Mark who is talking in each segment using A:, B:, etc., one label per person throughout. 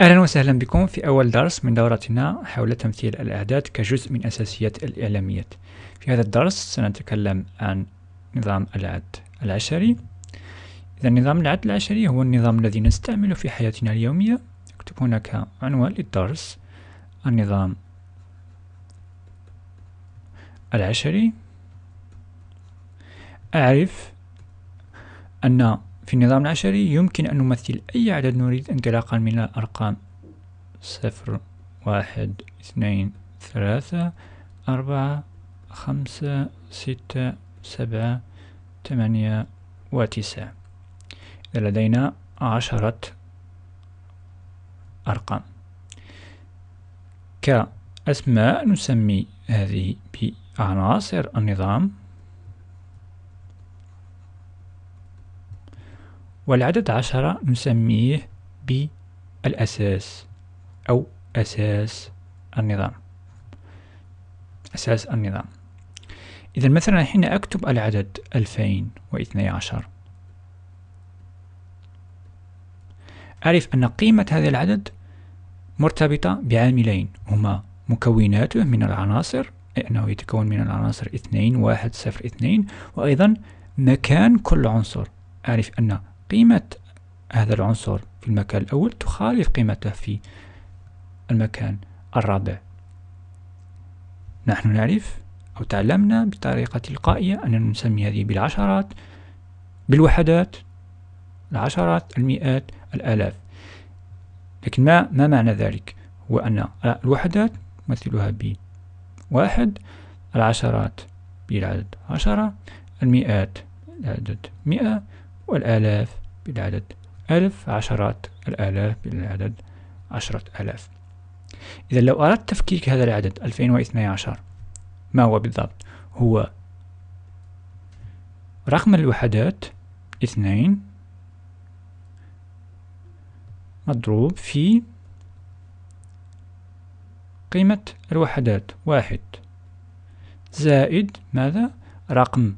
A: أهلا وسهلا بكم في أول درس من دورتنا حول تمثيل الأعداد كجزء من أساسيات الإعلاميات في هذا الدرس سنتكلم عن نظام العد العشري إذا نظام العد العشري هو النظام الذي نستعمله في حياتنا اليومية أكتب هناك عنوان للدرس النظام العشري أعرف أن في النظام العشري يمكن أن نمثل أي عدد نريد انطلاقا من الأرقام صفر واحد اثنين ثلاثة أربعة خمسة ستة سبعة ثمانية وتسعة إذا لدينا عشرة أرقام كأسماء نسمي هذه بعناصر النظام والعدد عشرة نسميه بالأساس أو أساس النظام أساس النظام إذا مثلا حين أكتب العدد 2012 أعرف أن قيمة هذا العدد مرتبطة بعاملين هما مكوناته من العناصر أي أنه يتكون من العناصر 2 1 0 2 وأيضا مكان كل عنصر أعرف أن قيمة هذا العنصر في المكان الأول تخالف قيمته في المكان الرابع نحن نعرف أو تعلمنا بطريقة تلقائية أننا نسمي هذه بالعشرات بالوحدات العشرات المئات الآلاف لكن ما ما معنى ذلك هو أن الوحدات ب واحد العشرات بالعدد عشرة المئات العدد مئة والآلاف بالعدد ألف عشرات الآلاف بالعدد عشرة آلاف إذا لو أردت تفكيك هذا العدد 2012 ما هو بالضبط؟ هو رقم الوحدات اثنين مضروب في قيمة الوحدات واحد زائد ماذا؟ رقم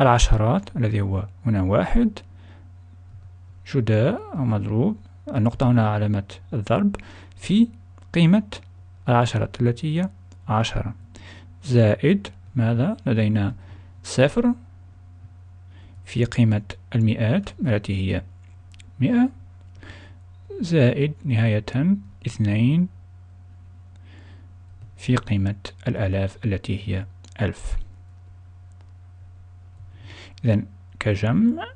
A: العشرات الذي هو هنا واحد جداء أو مضروب النقطة هنا علامة الضرب في قيمة العشرات التي هي عشرة زائد ماذا لدينا صفر في قيمة المئات التي هي مئة زائد نهاية اثنين في قيمة الآلاف التي هي ألف إذا كجمع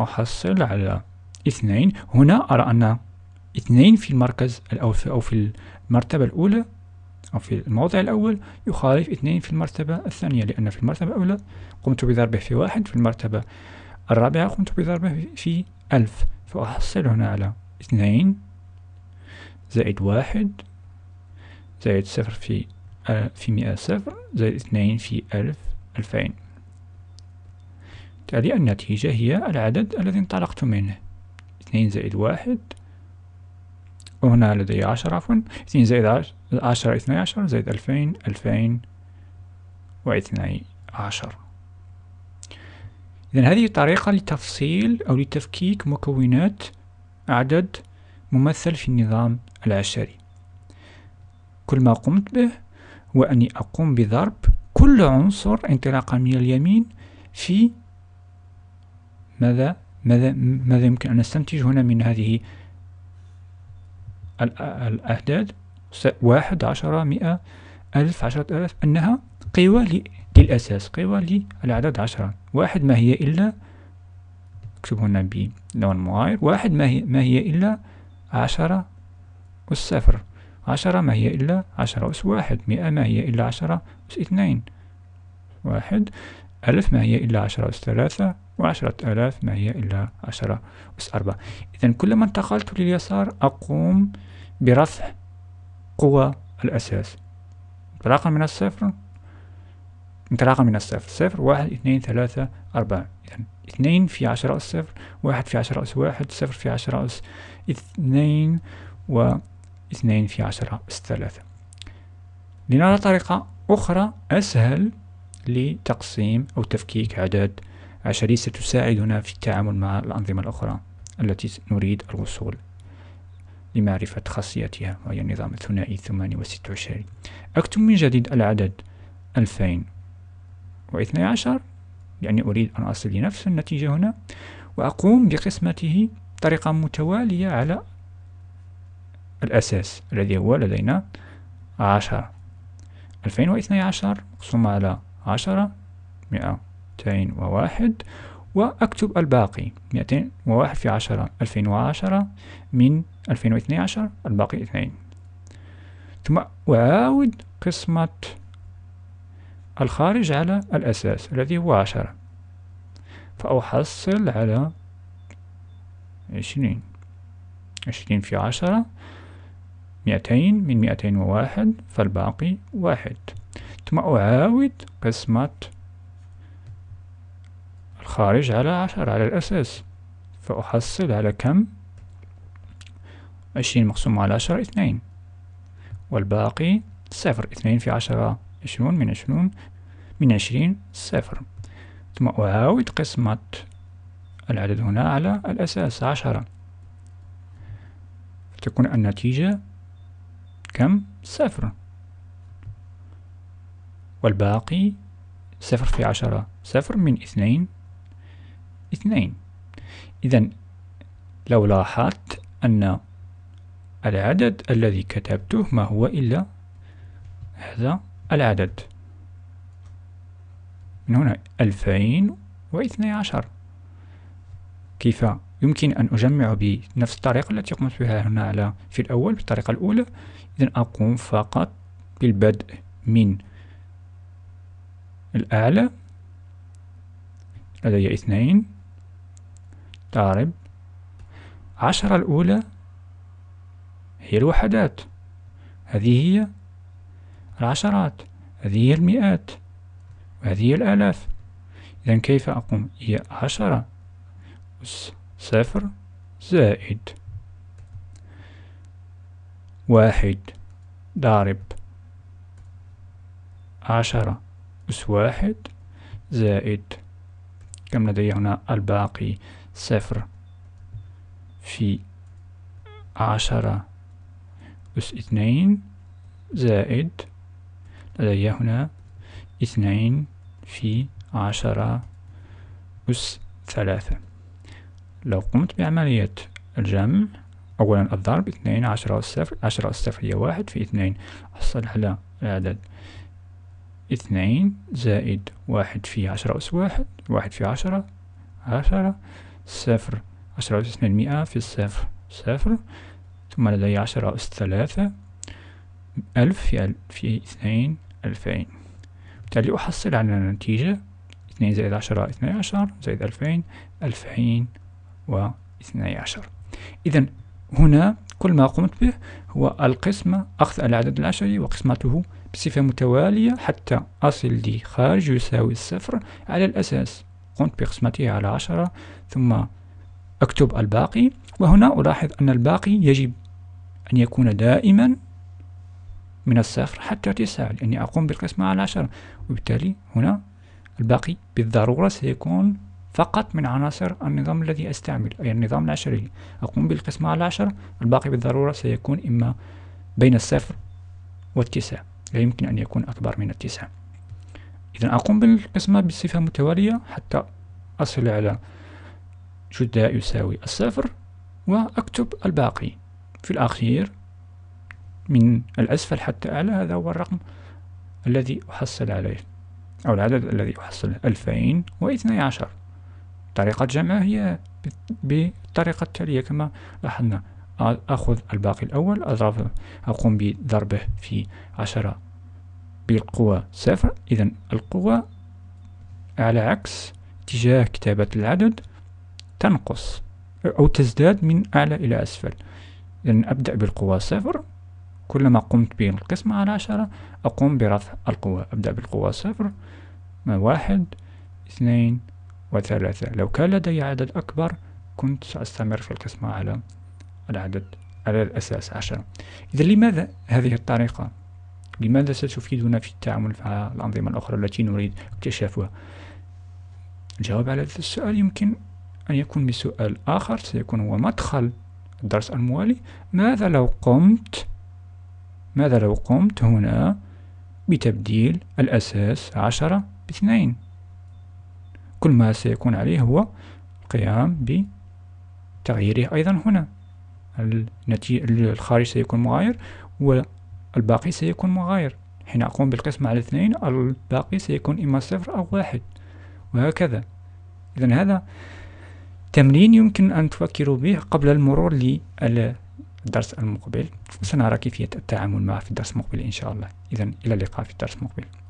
A: أحصل على اثنين هنا أرى أن اثنين في المركز أو في, أو في المرتبة الأولى أو في الموضع الأول يخالف اثنين في المرتبة الثانية لأن في المرتبة الأولى قمت بضربه في واحد في المرتبة الرابعة قمت بضربه في ألف فأحصل هنا على اثنين زائد واحد زائد صفر في آه، في مئة صفر زائد اثنين في ألف ألفين تالي النتيجة هي العدد الذي انطلقت منه اثنين زائد واحد وهنا لدي عشرة عفوا اثنين زائد عشرة اثني عشر زائد ألفين ألفين واثني عشر إذن هذه طريقة لتفصيل أو لتفكيك مكونات عدد ممثل في النظام العشري كل ما قمت به هو أني أقوم بضرب كل عنصر انطلاقا من اليمين في ماذا ماذا ماذا يمكن أن نستنتج هنا من هذه الأعداد واحد عشرة مئة ألف عشرة ألف أنها قوى للأساس قوى للعدد عشرة واحد ما هي إلا اكتب هنا بلون مغاير واحد ما هي, ما هي إلا عشرة والصفر عشرة ما هي إلا عشرة أس واحد مئة ما هي إلا عشرة أس اثنين واحد ألف ما هي إلا عشرة أس ثلاثة وعشرة آلاف ما هي إلا عشرة أس أربعة إذا كلما انتقلت لليسار أقوم برفع قوى الأساس انطلاقا من الصفر انطلاقا من الصفر صفر واحد اثنين ثلاثة أربعة إذا اثنين في عشرة أس صفر واحد في عشرة أس واحد صفر في عشرة أس اثنين واثنين في عشرة أس ثلاثة لنرى طريقة أخرى أسهل لتقسيم أو تفكيك عدد عشرية ستساعدنا في التعامل مع الأنظمة الأخرى التي نريد الوصول لمعرفة خاصيتها وهي النظام الثنائي 28 أكتب من جديد العدد 2012 لأني يعني أريد أن أصل لنفس النتيجة هنا وأقوم بقسمته بطريقة متوالية على الأساس الذي هو لدينا 10 2012 مقسومة على 10 100 مئتين وواحد وأكتب الباقي مئتين وواحد في عشرة ألفين وعشرة من ألفين واثني عشر الباقي اثنين ثم أعاود قسمة الخارج على الأساس الذي هو عشرة فأحصل على عشرين عشرين في عشرة مئتين من مئتين وواحد فالباقي واحد ثم أعاود قسمة خارج على عشر على الأساس فأحصل على كم؟ عشرين مقسوم على عشرة اثنين والباقي صفر اثنين في عشرة عشرون من عشرون من عشرين صفر ثم أعاود قسمة العدد هنا على الأساس عشرة تكون النتيجة كم؟ صفر والباقي صفر في عشرة صفر من اثنين اثنين إذا لو لاحظت أن العدد الذي كتبته ما هو إلا هذا العدد من هنا 2012 كيف يمكن أن أجمع بنفس الطريقة التي قمت بها هنا على في الأول بالطريقة الأولى إذا أقوم فقط بالبدء من الأعلى لدي اثنين ضارب عشرة الأولى هي الوحدات هذه هي العشرات هذه هي المئات وهذه هي الآلاف إذا كيف أقوم هي عشرة صفر زائد واحد ضارب عشرة أس واحد زائد كم لدي هنا الباقي صفر في عشرة أس اثنين زائد لدي هنا اثنين في عشرة أس ثلاثة لو قمت بعملية الجمع أولا الضرب اثنين عشرة أس صفر عشرة أس صفر هي واحد في اثنين أحصل على العدد اثنين زائد واحد في عشرة أس واحد واحد في عشرة عشرة صفر عشرة أس اثنين مئة في الصفر صفر ثم لدي عشرة أس ثلاثة ألف في ألف في اثنين ألفين بالتالي أحصل على نتيجة اثنين زائد عشرة اثني عشر زائد ألفين ألفين واثني عشر إذا هنا كل ما قمت به هو القسمة أخذ العدد العشري وقسمته بصفة متوالية حتى أصل دي خارج يساوي الصفر على الأساس قمت بقسمته على عشرة ثم أكتب الباقي وهنا ألاحظ أن الباقي يجب أن يكون دائما من الصفر حتى تسعة لأني أقوم بالقسمة على عشرة وبالتالي هنا الباقي بالضرورة سيكون فقط من عناصر النظام الذي أستعمل أي النظام العشري أقوم بالقسمة على عشرة الباقي بالضرورة سيكون إما بين الصفر والتسعة لا يمكن أن يكون أكبر من التسعة إذا أقوم بالقسمة بصفة متوالية حتى أصل على جدة يساوي الصفر وأكتب الباقي في الأخير من الأسفل حتى أعلى هذا هو الرقم الذي أحصل عليه أو العدد الذي أحصل ألفين واثني عشر طريقة جمعها هي بالطريقة التالية كما لاحظنا أخذ الباقي الأول أضرب أقوم بضربه في عشرة بالقوة صفر إذا القوة على عكس اتجاه كتابة العدد تنقص أو تزداد من أعلى إلى أسفل إذا أبدأ بالقوة صفر كلما قمت بالقسمة على عشرة أقوم برفع القوة أبدأ بالقوة صفر واحد اثنين وثلاثة لو كان لدي عدد أكبر كنت سأستمر في القسمة على العدد على الأساس عشرة إذا لماذا هذه الطريقة لماذا ستفيدنا في التعامل مع الأنظمة الأخرى التي نريد اكتشافها الجواب على هذا السؤال يمكن أن يكون بسؤال آخر سيكون هو مدخل الدرس الموالي ماذا لو قمت ماذا لو قمت هنا بتبديل الأساس عشرة باثنين كل ما سيكون عليه هو القيام بتغييره أيضا هنا النتيجة الخارج سيكون مغاير الباقي سيكون مغاير حين أقوم بالقسمة على اثنين الباقي سيكون إما صفر أو واحد وهكذا إذا هذا تمرين يمكن أن تفكروا به قبل المرور للدرس المقبل وسنرى كيفية التعامل معه في الدرس المقبل إن شاء الله إذا إلى اللقاء في الدرس المقبل